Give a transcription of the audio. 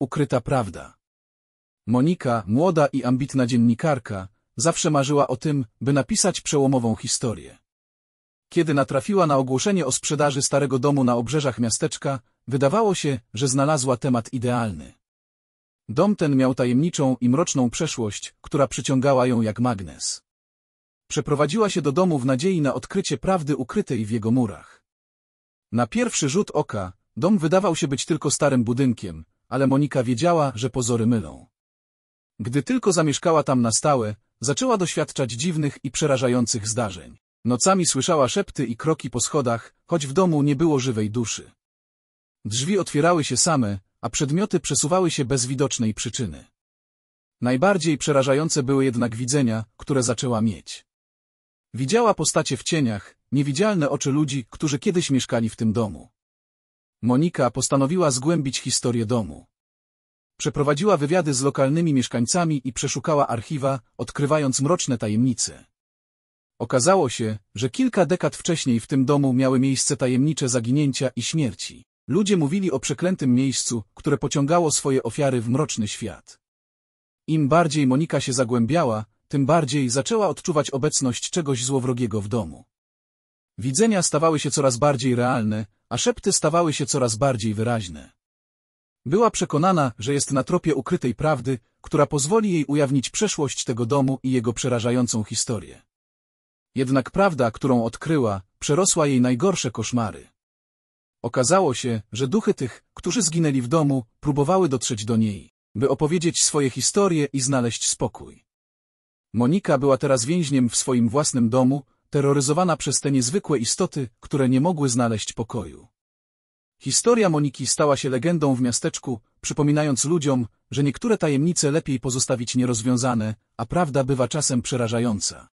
Ukryta prawda. Monika, młoda i ambitna dziennikarka, zawsze marzyła o tym, by napisać przełomową historię. Kiedy natrafiła na ogłoszenie o sprzedaży starego domu na obrzeżach miasteczka, wydawało się, że znalazła temat idealny. Dom ten miał tajemniczą i mroczną przeszłość, która przyciągała ją jak magnes. Przeprowadziła się do domu w nadziei na odkrycie prawdy ukrytej w jego murach. Na pierwszy rzut oka, dom wydawał się być tylko starym budynkiem, ale Monika wiedziała, że pozory mylą. Gdy tylko zamieszkała tam na stałe, zaczęła doświadczać dziwnych i przerażających zdarzeń. Nocami słyszała szepty i kroki po schodach, choć w domu nie było żywej duszy. Drzwi otwierały się same, a przedmioty przesuwały się bez widocznej przyczyny. Najbardziej przerażające były jednak widzenia, które zaczęła mieć. Widziała postacie w cieniach, niewidzialne oczy ludzi, którzy kiedyś mieszkali w tym domu. Monika postanowiła zgłębić historię domu. Przeprowadziła wywiady z lokalnymi mieszkańcami i przeszukała archiwa, odkrywając mroczne tajemnice. Okazało się, że kilka dekad wcześniej w tym domu miały miejsce tajemnicze zaginięcia i śmierci. Ludzie mówili o przeklętym miejscu, które pociągało swoje ofiary w mroczny świat. Im bardziej Monika się zagłębiała, tym bardziej zaczęła odczuwać obecność czegoś złowrogiego w domu. Widzenia stawały się coraz bardziej realne, a szepty stawały się coraz bardziej wyraźne. Była przekonana, że jest na tropie ukrytej prawdy, która pozwoli jej ujawnić przeszłość tego domu i jego przerażającą historię. Jednak prawda, którą odkryła, przerosła jej najgorsze koszmary. Okazało się, że duchy tych, którzy zginęli w domu, próbowały dotrzeć do niej, by opowiedzieć swoje historie i znaleźć spokój. Monika była teraz więźniem w swoim własnym domu, terroryzowana przez te niezwykłe istoty, które nie mogły znaleźć pokoju. Historia Moniki stała się legendą w miasteczku, przypominając ludziom, że niektóre tajemnice lepiej pozostawić nierozwiązane, a prawda bywa czasem przerażająca.